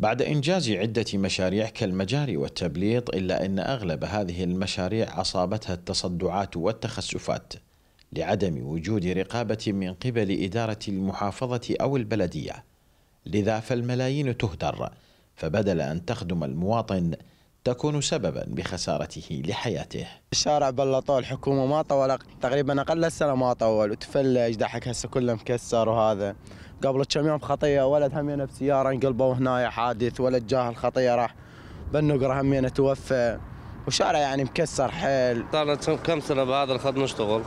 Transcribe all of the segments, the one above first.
بعد إنجاز عدة مشاريع كالمجاري والتبليط إلا أن أغلب هذه المشاريع أصابتها التصدعات والتخسفات لعدم وجود رقابة من قبل إدارة المحافظة أو البلدية لذا فالملايين تهدر فبدل أن تخدم المواطن تكون سببا بخسارته لحياته الشارع بلطوه الحكومه ما طول تقريبا اقل السنة ما طول وتفلج دحك هسه كله مكسر وهذا قبل كم يوم خطيه ولد همينه بسياره انقلبوا هنا حادث ولد جاهل خطيه راح بنقرة همينه توفى وشارع يعني مكسر حيل صارت كم سنه بهذا الخط نشتغل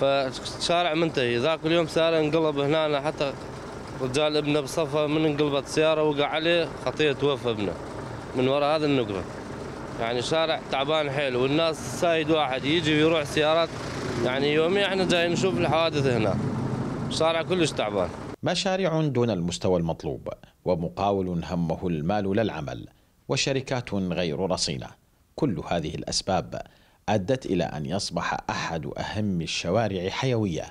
فشارع منتهي ذاك اليوم سارة انقلب هنا حتى رجال ابنه بصفه من انقلبت سياره وقع عليه خطيه توفى ابنه من وراء هذه النقطة يعني شارع تعبان حيل والناس سايد واحد يجي ويروح سيارات يعني يوميا احنا جاي نشوف الحوادث هنا شارع كلش تعبان مشاريع دون المستوى المطلوب ومقاول همه المال لا العمل وشركات غير رصينة كل هذه الأسباب أدت إلى أن يصبح أحد أهم الشوارع حيوية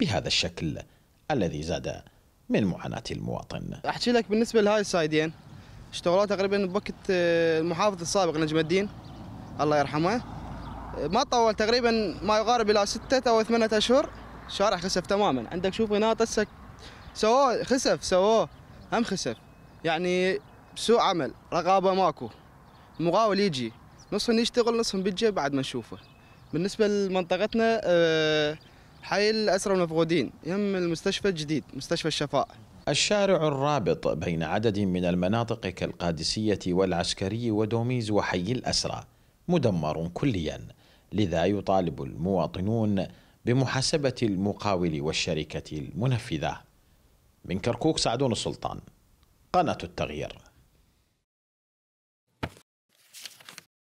بهذا الشكل الذي زاد من معاناة المواطن أحكي لك بالنسبة لهاي السايدين اشتغلوا تقريبا بوقت آه، المحافظ السابق نجم الدين الله يرحمه آه، ما طول تقريبا ما يقارب الى ستة او ثمانية اشهر الشارع خسف تماما عندك شوف هنا طسك سووه خسف سووه هم خسف يعني سوء عمل رقابه ماكو مقاول يجي نصهم يشتغل نصهم بيجي بعد ما نشوفه بالنسبه لمنطقتنا آه، حي الاسرى المفقودين يم المستشفى الجديد مستشفى الشفاء الشارع الرابط بين عدد من المناطق كالقادسية والعسكري ودوميز وحي الأسرى مدمر كليا لذا يطالب المواطنون بمحاسبة المقاول والشركة المنفذة من كركوك سعدون السلطان قناة التغيير